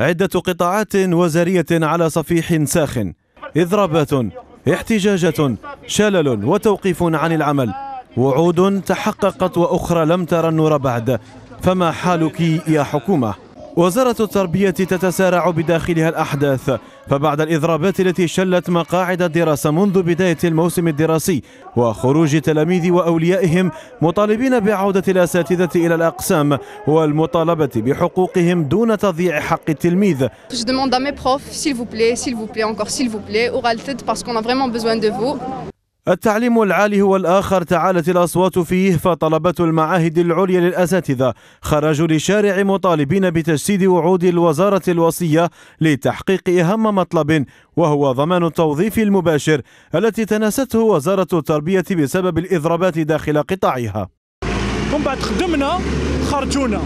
عدة قطاعات وزارية على صفيح ساخن إضرابات احتجاجات شلل وتوقيف عن العمل وعود تحققت وأخرى لم ترى النور بعد فما حالك يا حكومة وزارة التربية تتسارع بداخلها الأحداث فبعد الإضرابات التي شلت مقاعد الدراسة منذ بداية الموسم الدراسي وخروج التلاميذ وأوليائهم مطالبين بعودة الأساتذة إلى الأقسام والمطالبة بحقوقهم دون تضييع حق التلميذ Je demande à mes profs, s'il vous plaît, s'il vous plaît, encore s'il vous plaît, parce qu'on a vraiment besoin de vous. التعليم العالي هو الآخر تعالت الأصوات فيه فطلبة المعاهد العليا للأساتذة خرجوا للشارع مطالبين بتجسيد وعود الوزارة الوصية لتحقيق أهم مطلب وهو ضمان التوظيف المباشر التي تناسته وزارة التربية بسبب الإضرابات داخل قطاعها ومن بعد خدمنا خرجونا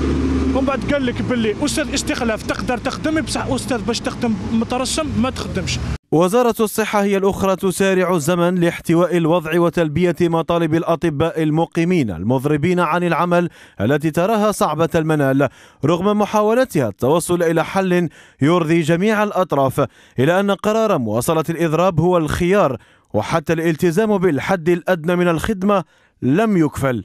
ومن بعد قال لك باللي استاذ استخلاف تقدر تخدم بصح استاذ باش تخدم مترسم ما تخدمش وزارة الصحة هي الأخرى تسارع الزمن لاحتواء الوضع وتلبية مطالب الأطباء المقيمين المضربين عن العمل التي تراها صعبة المنال رغم محاولتها التوصل إلى حل يرضي جميع الأطراف إلى أن قرار مواصلة الإضراب هو الخيار وحتى الالتزام بالحد الأدنى من الخدمة لم يكفل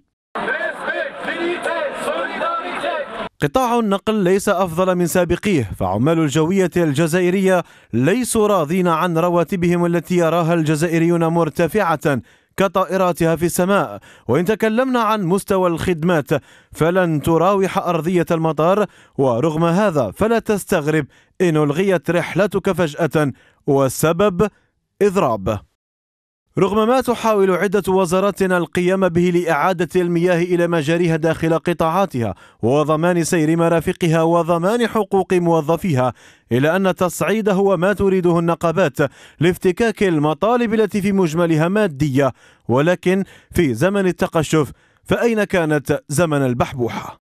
قطاع النقل ليس أفضل من سابقيه فعمال الجوية الجزائرية ليسوا راضين عن رواتبهم التي يراها الجزائريون مرتفعة كطائراتها في السماء وإن تكلمنا عن مستوى الخدمات فلن تراوح أرضية المطار ورغم هذا فلا تستغرب إن ألغيت رحلتك فجأة والسبب إضراب رغم ما تحاول عدة وزارات القيام به لإعادة المياه إلى مجاريها داخل قطاعاتها وضمان سير مرافقها وضمان حقوق موظفيها إلا أن التصعيد هو ما تريده النقابات لافتكاك المطالب التي في مجملها مادية ولكن في زمن التقشف فأين كانت زمن البحبوحة؟